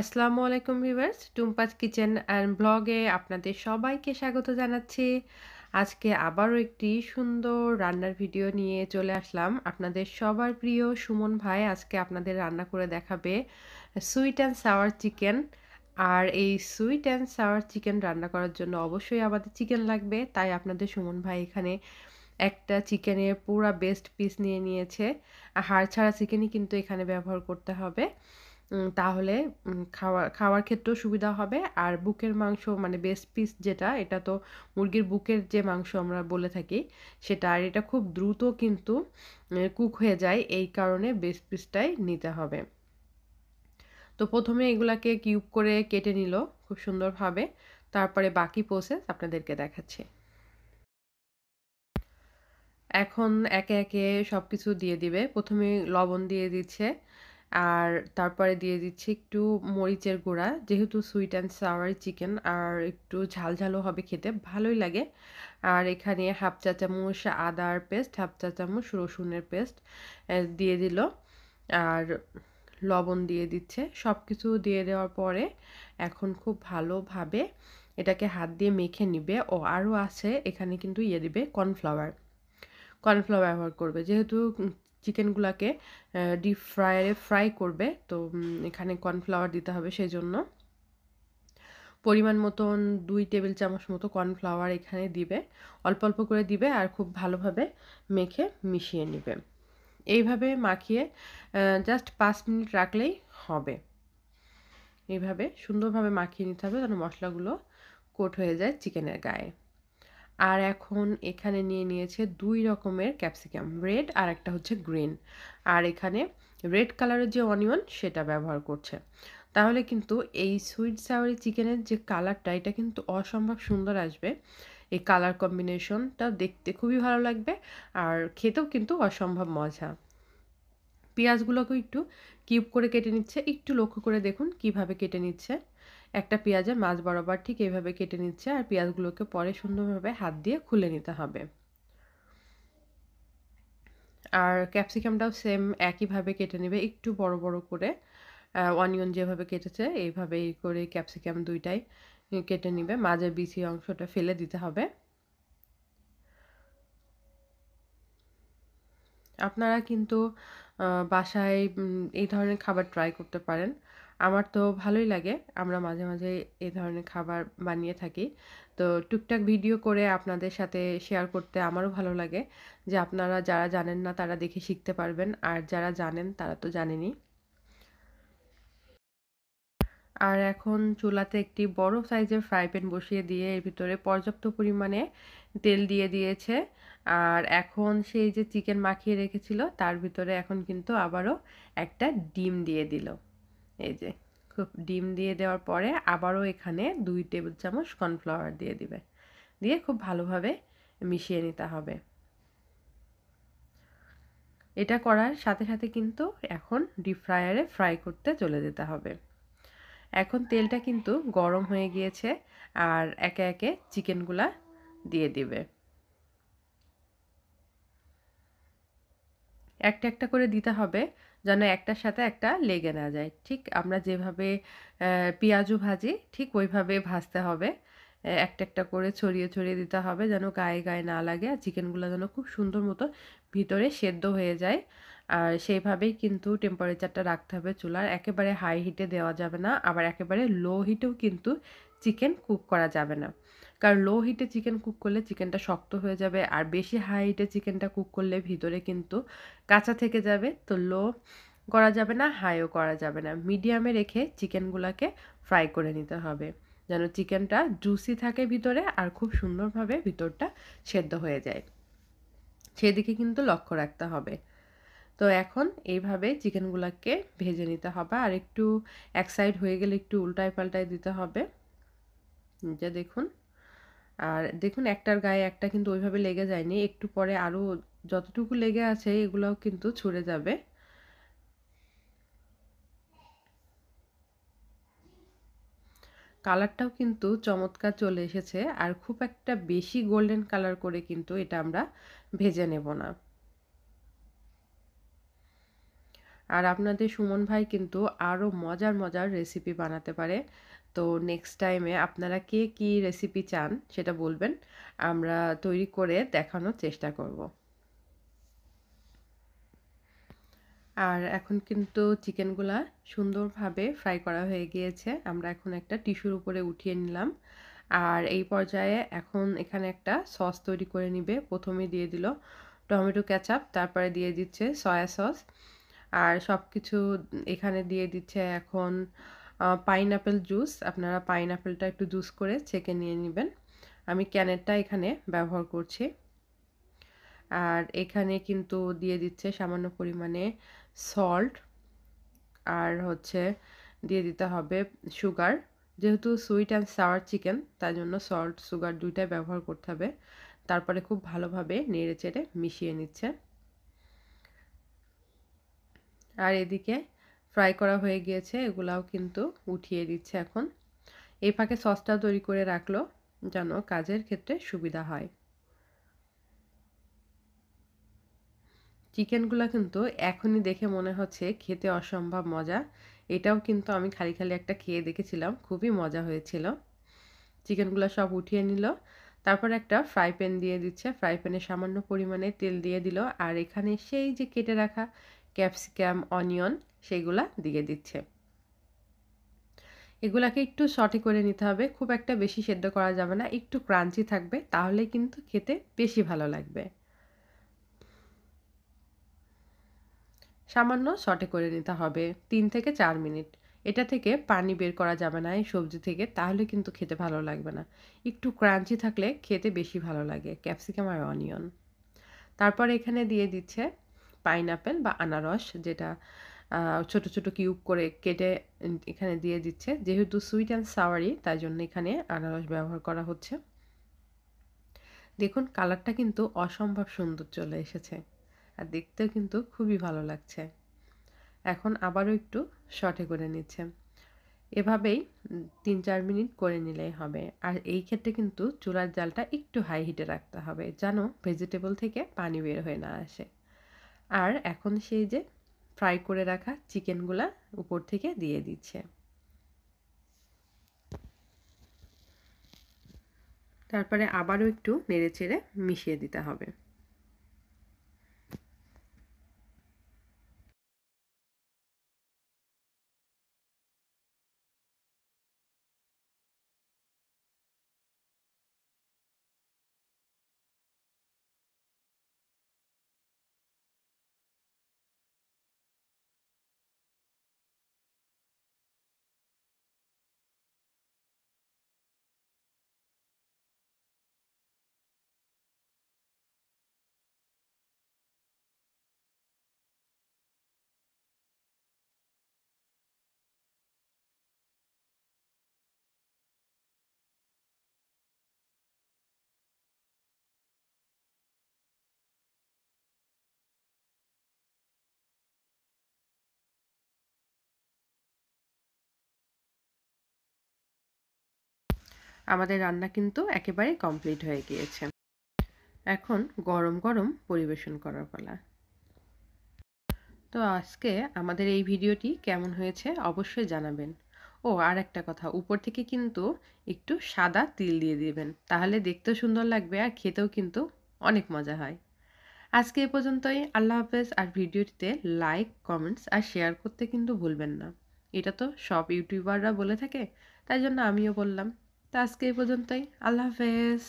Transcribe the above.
আসসালামু আলাইকুম viewers টুম্পাজ kitchen and ব্লগে আপনাদের সবাইকে স্বাগত জানাচ্ছি আজকে আবারও একটি সুন্দর রান্নার ভিডিও নিয়ে চলে আসলাম আপনাদের সবার প্রিয় সুমন ভাই আজকে আপনাদের রান্না করে দেখাবে সুইট অ্যান্ড সাওয়ার চিকেন আর এই সুইট অ্যান্ড সাওয়ার চিকেন রান্না করার জন্য অবশ্যই আমাদের চিকেন লাগবে তাই আপনাদের সুমন ভাই এখানে একটা চিকেনের পুরা বেস্ট পিস নিয়ে নিয়েছে হাড় ছাড়া চিকেনই কিন্তু এখানে ব্যবহার করতে হবে তাহলে খাওয়া খাওয়ার ক্ষেত্রেও সুবিধা হবে আর বুকের মাংস মানে বেস্ট পিস যেটা এটা তো মুরগির বুকের যে মাংস আমরা বলে থাকি সেটা আর এটা খুব দ্রুত কিন্তু কুক হয়ে যায় এই কারণে বেস্ট পিসটাই নিতে হবে তো প্রথমে এগুলাকে কিউব করে কেটে নিল খুব সুন্দরভাবে তারপরে বাকি প্রসেস আপনাদেরকে দেখাচ্ছি এখন একে একে সব কিছু দিয়ে দিবে প্রথমে লবণ দিয়ে দিচ্ছে আর তারপরে দিয়ে দিচ্ছি একটু মরিচের গুঁড়া যেহেতু সুইট অ্যান্ড সাওয়ার চিকেন আর একটু ঝালঝালও হবে খেতে ভালোই লাগে আর এখানে হাফ চা চামচ আদার পেস্ট হাফ চা চামচ রসুনের পেস্ট দিয়ে দিল আর লবণ দিয়ে দিচ্ছে সব কিছু দিয়ে দেওয়ার পরে এখন খুব ভালোভাবে এটাকে হাত দিয়ে মেখে নিবে ও আরও আছে এখানে কিন্তু ইয়ে দিবে কর্নফ্লাওয়ার কর্নফ্লাওয়ার ব্যবহার করবে যেহেতু চিকেনগুলাকে ডিপ ফ্রায়ারে ফ্রাই করবে তো এখানে কর্নফ্লাওয়ার দিতে হবে সেই জন্য পরিমাণ মতন দুই টেবিল চামচ মতো কর্নফ্লাওয়ার এখানে দিবে অল্প অল্প করে দিবে আর খুব ভালোভাবে মেখে মিশিয়ে নেবে এইভাবে মাখিয়ে জাস্ট পাঁচ মিনিট রাখলেই হবে এইভাবে সুন্দরভাবে মাখিয়ে নিতে হবে যেন মশলাগুলো কোট হয়ে যায় চিকেনের গায়ে আর এখন এখানে নিয়ে নিয়েছে দুই রকমের ক্যাপসিকাম রেড আর একটা হচ্ছে গ্রিন আর এখানে রেড কালারের যে অনিয়ন সেটা ব্যবহার করছে তাহলে কিন্তু এই সুইট সাওয়ারি চিকেনের যে কালারটা এটা কিন্তু অসম্ভব সুন্দর আসবে এই কালার কম্বিনেশনটা দেখতে খুবই ভালো লাগবে আর খেতেও কিন্তু অসম্ভব মজা পেঁয়াজগুলোকেও একটু কিউব করে কেটে নিচ্ছে একটু লক্ষ্য করে দেখুন কিভাবে কেটে নিচ্ছে একটা পেঁয়াজের মাছ বরাবর ঠিক এইভাবে কেটে নিচ্ছে আর পেঁয়াজগুলোকে পরে সুন্দরভাবে হাত দিয়ে খুলে নিতে হবে আর ক্যাপসিকামটাও সেম একইভাবে কেটে নেবে একটু বড় বড় করে অনিয়ন যেভাবে কেটেছে এইভাবে করে ক্যাপসিকাম দুইটাই কেটে নেবে মাঝের বিচি অংশটা ফেলে দিতে হবে আপনারা কিন্তু বাসায় এই ধরনের খাবার ট্রাই করতে পারেন আমার তো ভালোই লাগে আমরা মাঝে মাঝে এ ধরনের খাবার বানিয়ে থাকি তো টুকটাক ভিডিও করে আপনাদের সাথে শেয়ার করতে আমারও ভালো লাগে যে আপনারা যারা জানেন না তারা দেখে শিখতে পারবেন আর যারা জানেন তারা তো জানেনই আর এখন চুলাতে একটি বড় সাইজের ফ্রাই প্যান বসিয়ে দিয়ে এর ভিতরে পর্যাপ্ত পরিমাণে তেল দিয়ে দিয়েছে আর এখন সেই যে চিকেন মাখিয়ে রেখেছিল তার ভিতরে এখন কিন্তু আবারও একটা ডিম দিয়ে দিল এই যে খুব ডিম দিয়ে দেওয়ার পরে আবারও এখানে দুই টেবিল চামচ কর্নফ্লাওয়ার দিয়ে দিবে দিয়ে খুব ভালোভাবে মিশিয়ে নিতে হবে এটা করার সাথে সাথে কিন্তু এখন ডিপ ফ্রায়ারে ফ্রাই করতে চলে যেতে হবে এখন তেলটা কিন্তু গরম হয়ে গিয়েছে আর একে একে চিকেনগুলা দিয়ে দিবে একটা একটা করে দিতে হবে যেন একটার সাথে একটা লেগে না যায় ঠিক আমরা যেভাবে পেঁয়াজও ভাজি ঠিক ওইভাবে ভাজতে হবে একটা একটা করে ছড়িয়ে ছড়িয়ে দিতে হবে যেন গায়ে গায়ে না লাগে আর চিকেনগুলো যেন খুব সুন্দর মতো ভিতরে সেদ্ধ হয়ে যায় আর সেইভাবেই কিন্তু টেম্পারেচারটা রাখতে হবে চুলার একেবারে হাই হিটে দেওয়া যাবে না আবার একেবারে লো হিটেও কিন্তু চিকেন কুক করা যাবে না কারণ লো হিটে চিকেন কুক করলে চিকেনটা শক্ত হয়ে যাবে আর বেশি হাই হিটে চিকেনটা কুক করলে ভিতরে কিন্তু কাঁচা থেকে যাবে তো লো করা যাবে না হাইও করা যাবে না মিডিয়ামে রেখে চিকেনগুলোকে ফ্রাই করে নিতে হবে যেন চিকেনটা জুসি থাকে ভিতরে আর খুব সুন্দরভাবে ভিতরটা সেদ্ধ হয়ে যায় সেদিকে কিন্তু লক্ষ্য রাখতে হবে তো এখন এইভাবে চিকেনগুলোকে ভেজে নিতে হবে আর একটু এক সাইড হয়ে গেলে একটু উল্টায় পাল্টায় দিতে হবে যা দেখুন আর দেখুন একটার গায়ে একটা কিন্তু ওইভাবে লেগে যায়নি একটু পরে আরও যতটুকু লেগে আছে এগুলোও কিন্তু ছুড়ে যাবে কালারটাও কিন্তু চমৎকার চলে এসেছে আর খুব একটা বেশি গোল্ডেন কালার করে কিন্তু এটা আমরা ভেজে নেব না আর আপনাদের সুমন ভাই কিন্তু আরও মজার মজার রেসিপি বানাতে পারে তো নেক্সট টাইমে আপনারা কে কি রেসিপি চান সেটা বলবেন আমরা তৈরি করে দেখানোর চেষ্টা করব আর এখন কিন্তু চিকেনগুলা সুন্দরভাবে ফ্রাই করা হয়ে গিয়েছে আমরা এখন একটা টিস্যুর উপরে উঠিয়ে নিলাম আর এই পর্যায়ে এখন এখানে একটা সস তৈরি করে নিবে প্রথমে দিয়ে দিল টমেটো ক্যাচাপ তারপরে দিয়ে দিচ্ছে সয়া সস আর সব কিছু এখানে দিয়ে দিচ্ছে এখন পাইনঅ্যাপেল জুস আপনারা পাইনঅ্যাপেলটা একটু জুস করে ছেঁকে নিয়ে নেবেন আমি ক্যানেরটা এখানে ব্যবহার করছি আর এখানে কিন্তু দিয়ে দিচ্ছে সামান্য পরিমাণে সল্ট আর হচ্ছে দিয়ে দিতে হবে সুগার যেহেতু সুইট অ্যান্ড সাওয়ার চিকেন তার জন্য সল্ট সুগার দুইটাই ব্যবহার করতে হবে তারপরে খুব ভালোভাবে নেড়ে চেড়ে মিশিয়ে নিচ্ছে আর এদিকে ফ্রাই করা হয়ে গিয়েছে এগুলাও কিন্তু উঠিয়ে দিচ্ছে এখন এই ফাঁকে সসটা তৈরি করে রাখলো যেন কাজের ক্ষেত্রে সুবিধা হয় চিকেনগুলো কিন্তু এখনই দেখে মনে হচ্ছে খেতে অসম্ভব মজা এটাও কিন্তু আমি খালি খালি একটা খেয়ে দেখেছিলাম খুবই মজা হয়েছিল চিকেনগুলো সব উঠিয়ে নিল তারপর একটা ফ্রাই প্যান দিয়ে দিচ্ছে ফ্রাই প্যানে সামান্য পরিমাণে তেল দিয়ে দিল আর এখানে সেই যে কেটে রাখা ক্যাপসিকাম অনিয়ন সেইগুলা দিয়ে দিচ্ছে এগুলাকে একটু সটে করে নিতে হবে খুব একটা বেশি সেদ্ধ করা যাবে না একটু ক্রাঞ্চি থাকবে তাহলে কিন্তু খেতে বেশি ভালো লাগবে সামান্য সটে করে নিতে হবে তিন থেকে চার মিনিট এটা থেকে পানি বের করা যাবে না এই সবজি থেকে তাহলে কিন্তু খেতে ভালো লাগবে না একটু ক্রাঞ্চি থাকলে খেতে বেশি ভালো লাগে ক্যাপসিকাম আর অনিয়ন তারপর এখানে দিয়ে দিচ্ছে পাইনাপেল বা আনারস যেটা ছোট ছোট কিউব করে কেটে এখানে দিয়ে দিচ্ছে যেহেতু সুইট অ্যান্ড সাওয়ারি তাই জন্য এখানে আনারস ব্যবহার করা হচ্ছে দেখুন কালারটা কিন্তু অসম্ভব সুন্দর চলে এসেছে আর দেখতেও কিন্তু খুবই ভালো লাগছে এখন আবারও একটু শটে করে নিচ্ছে এভাবেই তিন চার মিনিট করে নিলেই হবে আর এই ক্ষেত্রে কিন্তু চুলার জালটা একটু হাই হিটে রাখতে হবে যেন ভেজিটেবল থেকে পানি বের হয়ে না আসে আর এখন সেই যে ফ্রাই করে রাখা চিকেনগুলা উপর থেকে দিয়ে দিচ্ছে তারপরে আবারও একটু নেড়ে চেড়ে মিশিয়ে দিতে হবে আমাদের রান্না কিন্তু একেবারে কমপ্লিট হয়ে গিয়েছে এখন গরম গরম পরিবেশন করার পালা তো আজকে আমাদের এই ভিডিওটি কেমন হয়েছে অবশ্যই জানাবেন ও আর একটা কথা উপর থেকে কিন্তু একটু সাদা তিল দিয়ে দিবেন তাহলে দেখতেও সুন্দর লাগবে আর খেতেও কিন্তু অনেক মজা হয় আজকে এ পর্যন্তই আল্লাহ হাফেজ আর ভিডিওটিতে লাইক কমেন্টস আর শেয়ার করতে কিন্তু ভুলবেন না এটা তো সব ইউটিউবাররা বলে থাকে তাই জন্য আমিও বললাম তা আজকে এই পর্যন্তই আল্লাহ হাফেজ